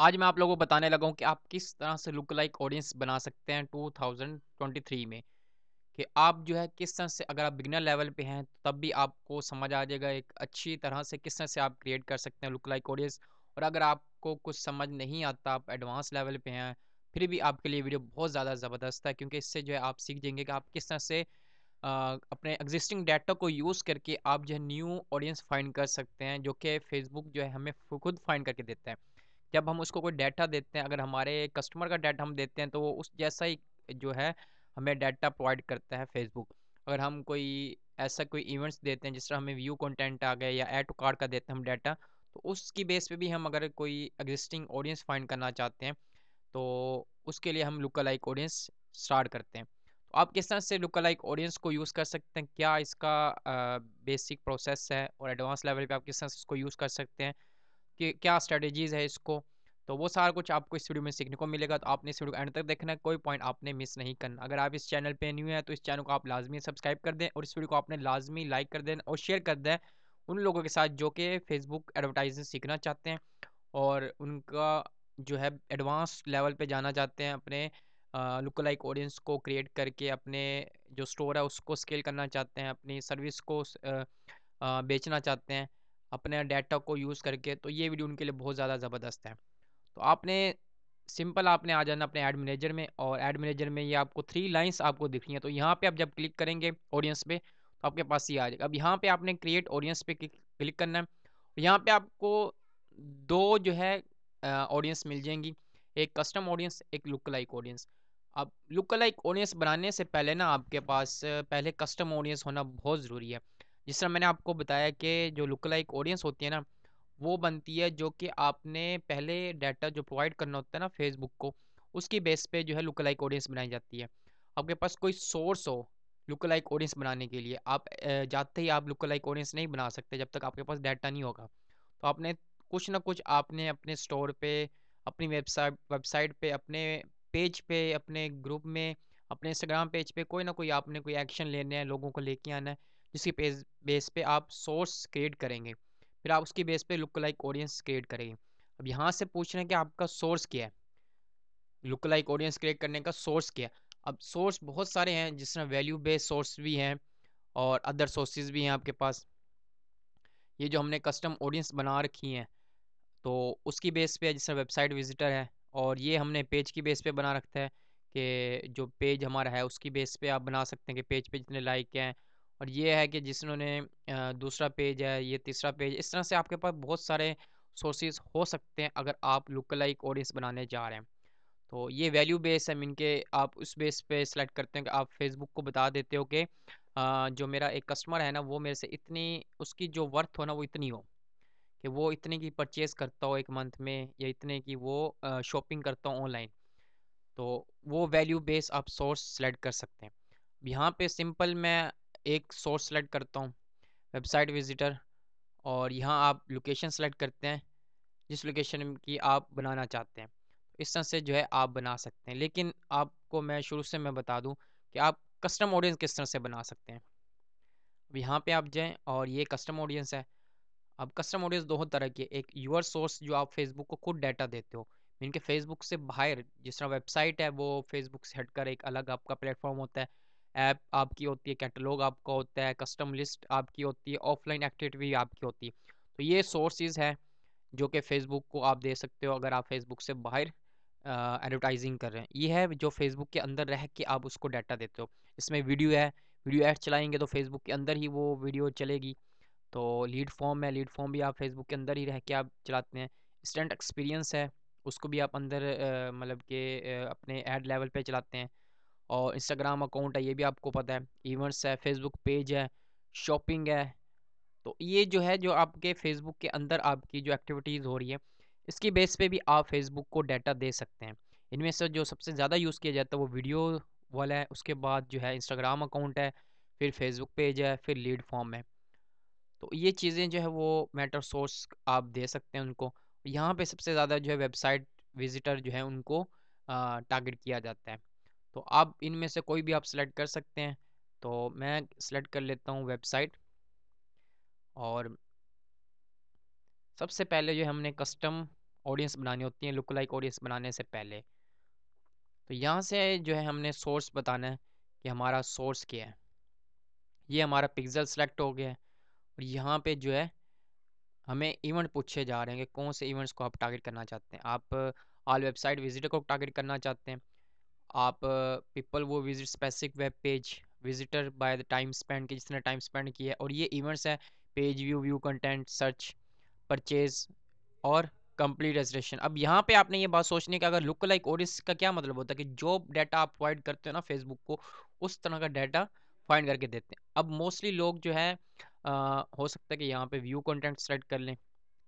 आज मैं आप लोगों को बताने लगा हूँ कि आप किस तरह से लुक लाइक ऑडियंस बना सकते हैं 2023 में कि आप जो है किस तरह से अगर आप बिगनर लेवल पे हैं तब भी आपको समझ आ जाएगा एक अच्छी तरह से किस तरह से आप क्रिएट कर सकते हैं लुक लाइक ऑडियंस और अगर आपको कुछ समझ नहीं आता आप एडवांस लेवल पे हैं फिर भी आपके लिए वीडियो बहुत ज़्यादा ज़बरदस्त है क्योंकि इससे जो है आप सीख जाएंगे कि आप किस तरह से आ, अपने एग्जिस्टिंग डाटा को यूज़ करके आप जो है न्यू ऑडियंस फाइंड कर सकते हैं जो कि फेसबुक जो है हमें खुद फाइंड करके देता है जब हम उसको कोई डाटा देते हैं अगर हमारे कस्टमर का डाटा हम देते हैं तो वो उस जैसा ही जो है हमें डाटा प्रोवाइड करता है फेसबुक अगर हम कोई ऐसा कोई इवेंट्स देते हैं जिस तरह हमें व्यू कंटेंट आ गया या एड टू कार्ड का देते हैं हम डाटा तो उसकी बेस पे भी हम अगर कोई एग्जिस्टिंग ऑडियंस फाइंड करना चाहते हैं तो उसके लिए हम लुकल लाइक ऑडियंस स्टार्ट करते हैं तो आप किस तरह से लुकल लाइक ऑडियंस को यूज़ कर सकते हैं क्या इसका बेसिक प्रोसेस है और एडवांस लेवल पर आप किस तरह से इसको यूज़ कर सकते हैं कि क्या स्ट्रेटजीज़ है इसको तो वो सारा कुछ आपको इस वीडियो में सीखने को मिलेगा तो आपने इस वीडियो को एंड तक देखना है कोई पॉइंट आपने मिस नहीं करना अगर आप इस चैनल पे न्यू हैं तो इस चैनल को आप लाजमी सब्सक्राइब कर दें और इस वीडियो को आपने लाजमी लाइक कर दें और शेयर कर दें उन लोगों के साथ जो कि फेसबुक एडवर्टाइजिंग सीखना चाहते हैं और उनका जो है एडवांस लेवल पर जाना चाहते हैं अपने लुक लाइक ऑडियंस को क्रिएट करके अपने जो स्टोर है उसको स्केल करना चाहते हैं अपनी सर्विस को बेचना चाहते हैं अपने डाटा को यूज़ करके तो ये वीडियो उनके लिए बहुत ज़्यादा ज़बरदस्त है तो आपने सिंपल आपने आ जाना अपने ऐड मैनेजर में और एड मैनेजर में ये आपको थ्री लाइंस आपको दिख रही हैं तो यहाँ पे आप जब क्लिक करेंगे ऑडियंस पे तो आपके पास ये आ जाएगा अब यहाँ पे आपने क्रिएट ऑडियंस पे क्लिक करना है यहाँ पे आपको दो जो है ऑडियंस मिल जाएंगी एक कस्टम ऑडियंस एक लुक लाइक ऑडियंस अब लुक लाइक ऑडियंस बनाने से पहले ना आपके पास पहले कस्टम ऑडियंस होना बहुत ज़रूरी है जिस तरह मैंने आपको बताया कि जो लुक लाइक ऑडियंस होती है ना वो बनती है जो कि आपने पहले डाटा जो प्रोवाइड करना होता है ना फेसबुक को उसकी बेस पे जो है लुक लाइक ऑडियंस बनाई जाती है आपके पास कोई सोर्स हो लुक लाइक ऑडियंस बनाने के लिए आप जाते ही आप लुक लाइक ऑडियंस नहीं बना सकते जब तक आपके पास डाटा नहीं होगा तो आपने कुछ ना कुछ आपने अपने स्टोर पे अपनी वेबसाइट वेबसाइट पे अपने पेज पे अपने ग्रुप में अपने इंस्टाग्राम पेज पे कोई ना कोई आपने कोई एक्शन लेने हैं लोगों को लेके आना है जिसकी पेज बेस पे आप सोर्स क्रिएट करेंगे फिर आप उसकी बेस पे लुक लाइक ऑडियंस क्रिएट करेंगे अब यहाँ से पूछ रहे हैं कि आपका सोर्स क्या है लुक लाइक ऑडियंस क्रिएट करने का सोर्स क्या है अब सोर्स बहुत सारे हैं जिसमें वैल्यू बेस्ड सोर्स भी हैं और अदर सोर्सेज भी हैं आपके पास ये जो हमने कस्टम ऑडियंस बना रखी हैं तो उसकी बेस पे जिस वेबसाइट विजिटर है और ये हमने पेज की बेस पे बना रखा है कि जो पेज हमारा है उसकी बेस पे आप बना सकते हैं कि पेज पे जितने लाइक हैं और ये है कि जिसने दूसरा पेज है ये तीसरा पेज इस तरह से आपके पास बहुत सारे सोर्सेज हो सकते हैं अगर आप लुक लाइक ऑडियंस बनाने जा रहे हैं तो ये वैल्यू बेस है मीन के आप उस बेस पे सेलेक्ट करते हैं कि आप फेसबुक को बता देते हो कि जो मेरा एक कस्टमर है ना वो मेरे से इतनी उसकी जो वर्थ हो ना वो इतनी हो कि वो इतने की परचेज़ करता हो एक मंथ में या इतने की वो शॉपिंग करता हो ऑनलाइन तो वो वैल्यू बेस आप सोर्स सेलेक्ट कर सकते हैं यहाँ पे सिंपल मैं एक सोर्स सेलेक्ट करता हूँ वेबसाइट विजिटर और यहाँ आप लोकेशन सेलेक्ट करते हैं जिस लोकेशन की आप बनाना चाहते हैं इस तरह से जो है आप बना सकते हैं लेकिन आपको मैं शुरू से मैं बता दूं कि आप कस्टम ऑडियंस किस तरह से बना सकते हैं अब यहाँ पे आप जाएं और ये कस्टम ऑडियंस है अब कस्टम ऑडियंस दो तरह की एक यूअर सोर्स जो आप फेसबुक को खुद डाटा देते हो इनके फेसबुक से बाहर जिस तरह वेबसाइट है वो फेसबुक से हटकर एक अलग आपका प्लेटफॉर्म होता है ऐप आपकी होती है कैटलॉग आपका होता है कस्टम लिस्ट आपकी होती है ऑफलाइन एक्टिविटी आपकी होती है तो ये सोर्सेज हैं जो कि फेसबुक को आप दे सकते हो अगर आप फेसबुक से बाहर एडवर्टाइजिंग कर रहे हैं ये है जो फेसबुक के अंदर रह के आप उसको डाटा देते हो इसमें वीडियो है वीडियो ऐड चलाएंगे तो फेसबुक के अंदर ही वो वीडियो चलेगी तो लीड फॉर्म है लीड फॉर्म भी आप फेसबुक के अंदर ही रह के आप चलाते हैं स्टेंट एक्सपीरियंस है उसको भी आप अंदर मतलब के अपने ऐड लेवल पर चलाते हैं और इंस्टाग्राम अकाउंट है ये भी आपको पता है इवेंट्स है फेसबुक पेज है शॉपिंग है तो ये जो है जो आपके फेसबुक के अंदर आपकी जो एक्टिविटीज़ हो रही है इसकी बेस पे भी आप फेसबुक को डाटा दे सकते हैं इनमें से जो सबसे ज़्यादा यूज़ किया जाता है वो वीडियो वाला है उसके बाद जो है इंस्टाग्राम अकाउंट है फिर फेसबुक पेज है फिर लीड फॉर्म है तो ये चीज़ें जो है वो मैटर सोर्स आप दे सकते हैं उनको यहाँ पे सबसे ज़्यादा जो है वेबसाइट विजिटर जो है उनको टारगेट किया जाता है तो आप इनमें से कोई भी आप सेलेक्ट कर सकते हैं तो मैं सेलेक्ट कर लेता हूँ वेबसाइट और सबसे पहले जो हमने कस्टम ऑडियंस बनानी होती है लुक लाइक ऑडियंस बनाने से पहले तो यहाँ से जो है हमने सोर्स बताना है कि हमारा सोर्स क्या है ये हमारा पिक्सल सेलेक्ट हो गया है और यहाँ पे जो है हमें इवेंट पूछे जा रहे हैं कि कौन से इवेंट्स को आप टारगेट करना चाहते हैं आप ऑल वेबसाइट विजिटर को टारगेट करना चाहते हैं आप पीपल वो visit specific web page visitor by the time spend कि जिसने टाइम स्पेंड किया है और ये इवेंट्स हैं page view view content search purchase और कंप्लीट रजिस्ट्रेशन अब यहाँ पे आपने ये बात सोचनी कि अगर लुक लाइक और इसका क्या मतलब होता है कि जो डाटा आप प्रोवाइड करते हो ना फेसबुक को उस तरह का डाटा फाइंड करके देते हैं अब मोस्टली लोग जो है आ, हो सकता है कि यहाँ पे व्यू कंटेंट सेलेक्ट कर लें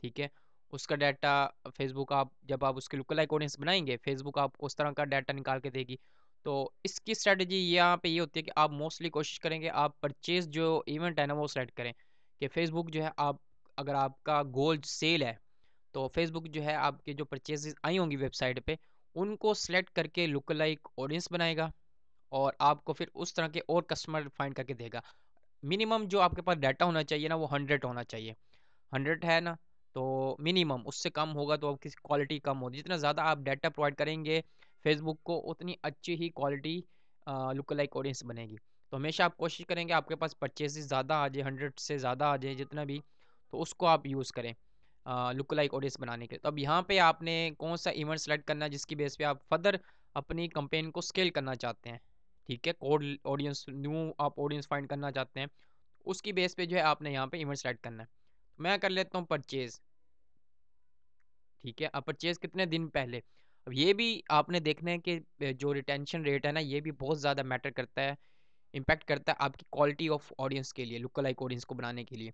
ठीक है उसका डाटा फेसबुक आप जब आप उसके लुकल ऑडियंस बनाएंगे फेसबुक आपको उस तरह का डाटा निकाल के देगी तो इसकी स्ट्रेटजी यहाँ पे ये होती है कि आप मोस्टली कोशिश करेंगे आप परचेज जो इवेंट है ना वो सेलेक्ट करें कि फेसबुक जो है आप अगर आपका गोल सेल है तो फेसबुक जो है आपके जो परचेज आई होंगी वेबसाइट पर उनको सेलेक्ट करके लुकल ऑडियंस बनाएगा और आपको फिर उस तरह के और कस्टमर फाइंड करके देगा मिनिमम जो आपके पास डाटा होना चाहिए ना वो हंड्रेड होना चाहिए हंड्रेड है ना तो मिनिमम उससे कम होगा तो अब किसी क्वालिटी कम होगी जितना ज़्यादा आप डाटा प्रोवाइड करेंगे फेसबुक को उतनी अच्छी ही क्वालिटी लुक लाइक ऑडियंस बनेगी तो हमेशा आप कोशिश करेंगे आपके पास परचेज ज़्यादा आ जाए हंड्रेड से ज़्यादा आ जाए जितना भी तो उसको आप यूज़ करें लुक लाइक ऑडियंस बनाने के लिए तो अब यहाँ पर आपने कौन सा इवेंट सेलेक्ट करना है जिसकी बेस पर आप फर्दर अपनी कंपेन को स्केल करना चाहते हैं ठीक है कोड ऑडियंस न्यू आप ऑडियंस फाइंड करना चाहते हैं उसकी बेस पे जो है आपने यहाँ पे इवेंट सेलेक्ट करना है मैं कर लेता हूँ परचेज़ ठीक है अब परचेज़ कितने दिन पहले अब ये भी आपने देखना है कि जो रिटेंशन रेट है ना ये भी बहुत ज़्यादा मैटर करता है इम्पैक्ट करता है आपकी क्वालिटी ऑफ ऑडियंस के लिए लुक लाइक ऑडियंस को बनाने के लिए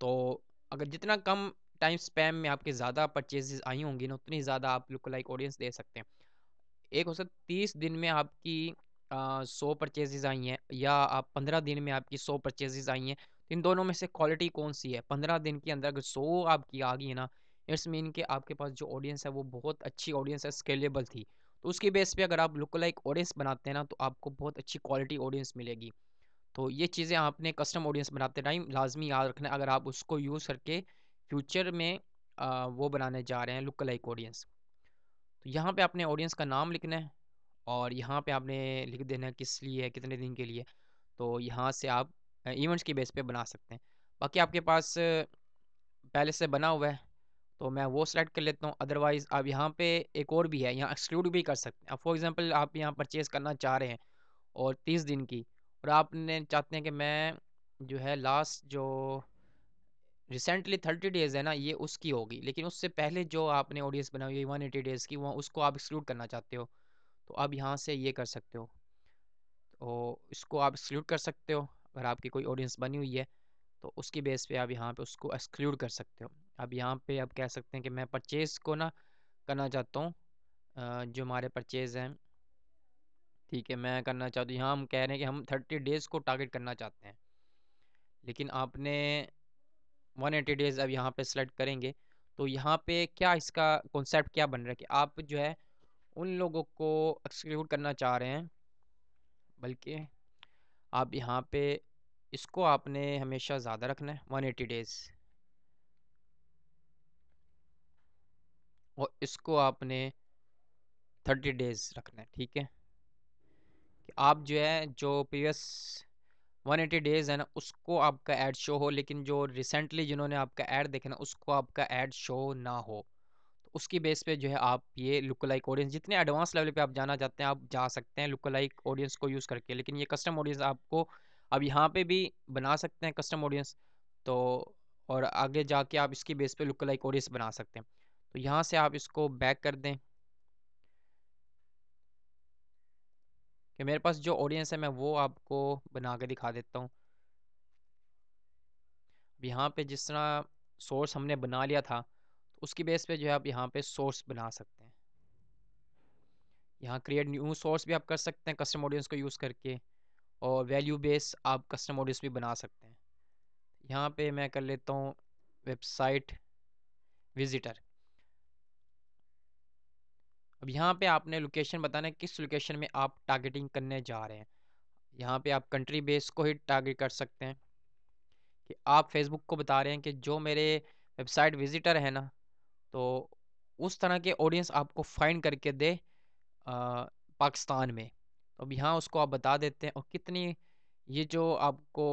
तो अगर जितना कम टाइम स्पैम में आपके ज़्यादा परचेजेज आई होंगी ना उतनी ज़्यादा आप लुक लाइक ऑडियंस दे सकते हैं एक हो सकता तीस दिन में आपकी सौ परचेजेज आई हैं या आप पंद्रह दिन में आपकी सौ परचेजेज आई हैं इन दोनों में से क्वालिटी कौन सी है पंद्रह दिन के अंदर अगर सो आपकी आ गई है ना इट्स मीन कि आपके पास जो ऑडियंस है वो बहुत अच्छी ऑडियंस है स्केलेबल थी तो उसकी बेस पे अगर आप लुक लाइक ऑडियंस बनाते हैं ना तो आपको बहुत अच्छी क्वालिटी ऑडियंस मिलेगी तो ये चीज़ें आपने कस्टम ऑडियंस बनाते टाइम लाजमी याद रखना अगर आप उसको यूज़ करके फ्यूचर में आ, वो बनाने जा रहे हैं लुक लाइक ऑडियंस तो यहाँ पे आपने ऑडियंस का नाम लिखना है और यहाँ पे आपने लिख देना है किस लिए कितने दिन के लिए तो यहाँ से आप इवेंट्स की बेस पे बना सकते हैं बाकी आपके पास पहले से बना हुआ है तो मैं वो सिलेक्ट कर लेता हूँ अदरवाइज़ आप यहाँ पे एक और भी है यहाँ एक्सक्लूड भी कर सकते हैं अब फॉर एग्ज़ाम्पल आप यहाँ परचेज़ करना चाह रहे हैं और तीस दिन की और आपने चाहते हैं कि मैं जो है लास्ट जो रिसेंटली थर्टी डेज़ है ना ये उसकी होगी लेकिन उससे पहले जो आपने ऑडियंस बनाई हुई वन एटी डेज़ की वहाँ उसको आप एक्सक्लूड करना चाहते हो तो आप यहाँ से ये कर सकते हो तो इसको आप एक्सक्लूड कर सकते हो अगर आपकी कोई ऑडियंस बनी हुई है तो उसकी बेस पे आप यहाँ पे उसको एक्सक्लूड कर सकते हो अब यहाँ पे आप कह सकते हैं कि मैं परचेज़ को ना करना चाहता हूँ जो हमारे परचेज़ हैं ठीक है मैं करना चाहता हूँ यहाँ हम कह रहे हैं कि हम थर्टी डेज़ को टारगेट करना चाहते हैं लेकिन आपने वन एटी डेज़ अब यहाँ पे सेलेक्ट करेंगे तो यहाँ पे क्या इसका कॉन्सेप्ट क्या बन रहा है कि आप जो है उन लोगों को एक्सक्लूड करना चाह रहे हैं बल्कि आप यहाँ पे इसको आपने हमेशा ज़्यादा रखना है वन एटी डेज़ और इसको आपने थर्टी डेज़ रखना है ठीक है कि आप जो है जो प्रीवियस वन एटी डेज़ है ना उसको आपका ऐड शो हो लेकिन जो रिसेंटली जिन्होंने आपका ऐड देखा ना उसको आपका ऐड शो ना हो तो उसकी बेस पे जो है आप ये लाइक ऑडियंस जितने एडवांस लेवल पे आप जाना चाहते हैं आप जा सकते हैं लाइक ऑडियंस को यूज़ करके लेकिन ये कस्टम ऑडियंस आपको अब यहाँ पे भी बना सकते हैं कस्टम ऑडियंस तो और आगे जाके आप इसकी बेस पे लुक लाइक ऑडियंस बना सकते हैं तो यहाँ से आप इसको बैक कर दें कि मेरे पास जो ऑडियंस है मैं वो आपको बना के दिखा देता हूँ यहाँ पे जिस तरह सोर्स हमने बना लिया था तो उसकी बेस पे जो है आप यहाँ पे सोर्स बना सकते हैं यहाँ क्रिएट न्यू सोर्स भी आप कर सकते हैं कस्टम ऑडियंस को यूज़ करके और वैल्यू बेस आप कस्टम ऑडियंस भी बना सकते हैं यहाँ पे मैं कर लेता हूँ वेबसाइट विजिटर अब यहाँ पे आपने लोकेशन बताना है किस लोकेशन में आप टारगेटिंग करने जा रहे हैं यहाँ पे आप कंट्री बेस को ही टारगेट कर सकते हैं कि आप फेसबुक को बता रहे हैं कि जो मेरे वेबसाइट विजिटर है ना तो उस तरह के ऑडियंस आपको फाइंड करके दे आ, पाकिस्तान में तो अब यहाँ उसको आप बता देते हैं और कितनी ये जो आपको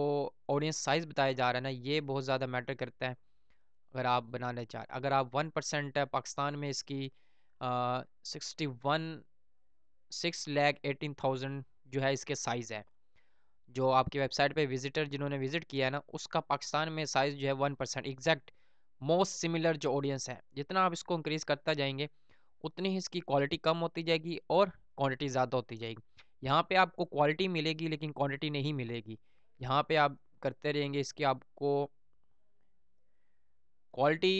ऑडियंस साइज़ बताया जा रहा है ना ये बहुत ज़्यादा मैटर करता है अगर आप बनाना चाह रहे अगर आप वन परसेंट है पाकिस्तान में इसकी sixty one six lakh eighteen thousand जो है इसके साइज़ है जो आपकी वेबसाइट पे विजिटर जिन्होंने विज़िट किया है ना उसका पाकिस्तान में साइज़ जो है one percent exact most similar जो ऑडियंस है जितना आप इसको इंक्रीज़ करता जाएंगे उतनी ही इसकी क्वालिटी कम होती जाएगी और क्वान्टिटी ज़्यादा होती जाएगी यहाँ पे आपको क्वालिटी मिलेगी लेकिन क्वांटिटी नहीं मिलेगी यहाँ पे आप करते रहेंगे इसके आपको क्वालिटी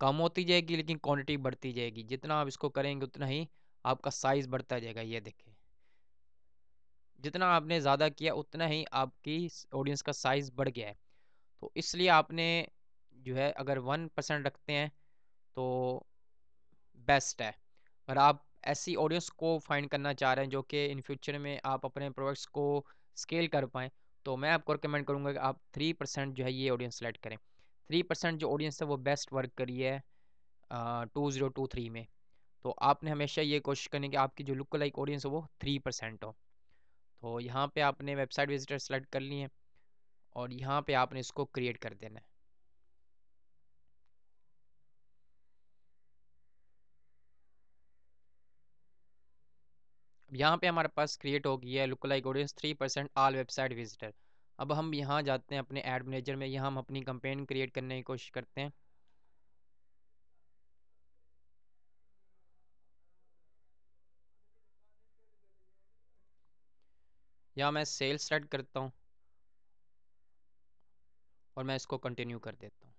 कम होती जाएगी लेकिन क्वांटिटी बढ़ती जाएगी जितना आप इसको करेंगे उतना ही आपका साइज़ बढ़ता जाएगा ये देखें जितना आपने ज़्यादा किया उतना ही आपकी ऑडियंस का साइज़ बढ़ गया है तो इसलिए आपने जो है अगर वन परसेंट रखते हैं तो बेस्ट है अगर आप ऐसी ऑडियंस को फाइंड करना चाह रहे हैं जो कि इन फ्यूचर में आप अपने प्रोडक्ट्स को स्केल कर पाएँ तो मैं आपको रिकमेंड करूँगा कि आप थ्री परसेंट जो है ये ऑडियंस सेलेक्ट करें थ्री परसेंट जो ऑडियंस है वो बेस्ट वर्क करी है टू ज़ीरो टू थ्री में तो आपने हमेशा ये कोशिश करनी कि आपकी जो लुक लाइक ऑडियंस हो वो थ्री परसेंट हो तो यहाँ पे आपने वेबसाइट विजिटर सेलेक्ट कर ली है और यहाँ पे आपने इसको क्रिएट कर देना है यहाँ पे हमारे पास क्रिएट हो गई है like audience three percent all website visitor अब हम यहाँ जाते हैं अपने एड मैनेजर में यहाँ हम अपनी कंपेन क्रिएट करने की कोशिश करते हैं या मैं सेल स्टार्ट करता हूँ और मैं इसको कंटिन्यू कर देता हूँ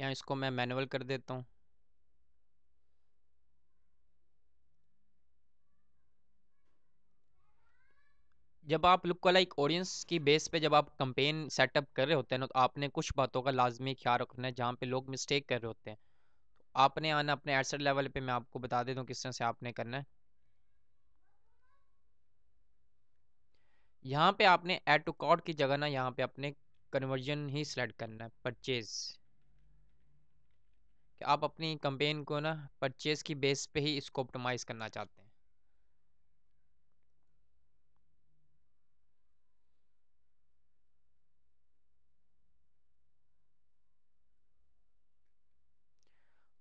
या इसको मैं मैनुअल कर देता हूँ जब आप लुक लाइक ऑडियंस की बेस पे जब आप कंपेन सेटअप कर रहे होते हैं ना तो आपने कुछ बातों का लाजमी ख्याल रखना है जहाँ पे लोग मिस्टेक कर रहे होते हैं तो आपने आना अपने एडसेट लेवल पे मैं आपको बता देता हूँ किस तरह से आपने करना है यहाँ पे आपने एड टू कार्ड की जगह ना यहाँ पे अपने कन्वर्जन ही सिलेक्ट करना है परचेज आप अपनी कंपेन को ना परचेज की बेस पे ही इसको ऑप्टिमाइज़ करना चाहते हैं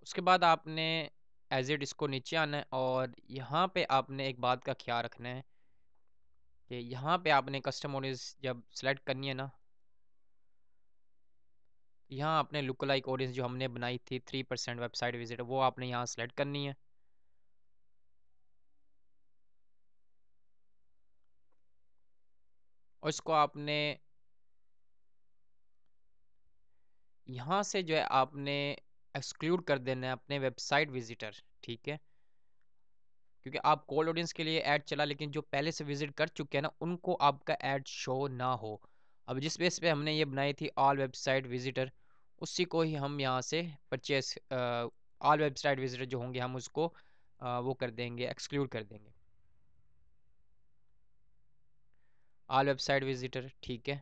उसके बाद आपने एज इट इसको नीचे आना है और यहाँ पे आपने एक बात का ख्याल रखना है कि यहाँ पे आपने कस्टम ऑडियंस जब सेलेक्ट करनी है ना यहाँ आपने लुक लाइक ऑडियंस जो हमने बनाई थी थ्री परसेंट वेबसाइट विजिट वो आपने यहाँ सेलेक्ट करनी है और इसको आपने यहाँ से जो है आपने एक्सक्लूड कर देना है अपने वेबसाइट विजिटर ठीक है क्योंकि आप कोल्ड ऑडियंस के लिए ऐड चला लेकिन जो पहले से विजिट कर चुके हैं ना उनको आपका ऐड शो ना हो अब जिस बेस पे हमने ये बनाई थी ऑल वेबसाइट विजिटर उसी को ही हम यहाँ से परचेस ऑल वेबसाइट विजिटर जो होंगे हम उसको आ, वो कर देंगे एक्सक्लूड कर देंगे ऑल वेबसाइट विजिटर ठीक है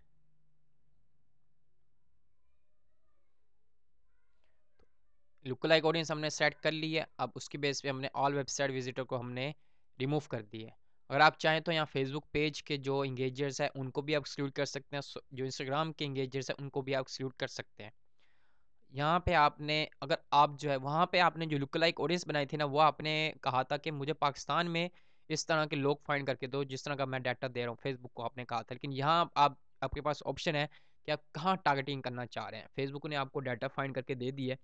लाइक ऑडियंस हमने सेट कर ली है अब उसकी बेस पे हमने ऑल वेबसाइट विजिटर को हमने रिमूव कर दी है अगर आप चाहें तो यहाँ फेसबुक पेज के जो इंगेजर्स हैं उनको भी आप एक्सक्लूड कर सकते हैं जो इंस्टाग्राम के इंगेजर्स हैं उनको भी आप एक्सक्लूड कर सकते हैं यहाँ पे आपने अगर आप जो है वहाँ पे आपने जो लुक लाइक ऑडियंस बनाई थी ना वो आपने कहा था कि मुझे पाकिस्तान में इस तरह के लोग फाइंड करके दो जिस तरह का मैं डाटा दे रहा हूँ फेसबुक को आपने कहा था लेकिन यहाँ आप आपके पास ऑप्शन है कि आप कहाँ टारगेटिंग करना चाह रहे हैं फेसबुक ने आपको डाटा फाइंड करके दे दी है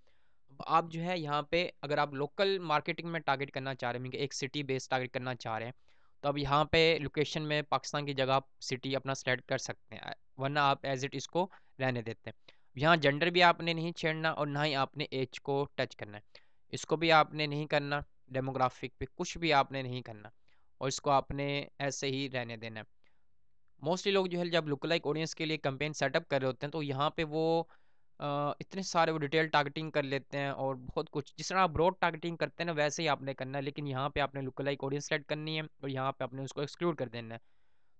आप जो है यहाँ पे अगर आप लोकल मार्केटिंग में टारगेट करना चाह रहे हैं एक सिटी बेस टारगेट करना चाह रहे हैं तो आप यहाँ पे लोकेशन में पाकिस्तान की जगह आप सिटी अपना सेलेक्ट कर सकते हैं वरना आप एज इट इसको रहने देते हैं यहाँ जेंडर भी आपने नहीं छेड़ना और ना ही आपने एज को टच करना है इसको भी आपने नहीं करना डेमोग्राफिक पे कुछ भी आपने नहीं करना और इसको आपने ऐसे ही रहने देना है मोस्टली लोग जो है जब लुक लाइक ऑडियंस के लिए कंपेन सेटअप कर रहे होते हैं तो यहाँ पे वो इतने सारे वो डिटेल टारगेटिंग कर लेते हैं और बहुत कुछ जिस तरह आप ब्रॉड टारगेटिंग करते हैं ना वैसे ही आपने करना है लेकिन यहाँ पे आपने लाइक ऑडियंस सेलेक्ट करनी है और यहाँ पे आपने उसको एक्सक्लूड कर देना है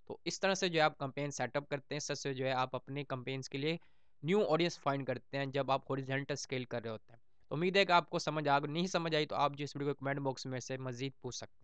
तो इस तरह से जो है आप कंपेन सेटअप करते हैं सबसे जो है आप अपने कंपेन्स के लिए न्यू ऑडियंस फाइंड करते हैं जब आप ऑरिजेंटल स्केल कर रहे होते हैं तो उम्मीद है कि आपको समझ आ नहीं समझ आई तो आप जो इस वीडियो को कमेंट बॉक्स में से मजीद पूछ सकते हैं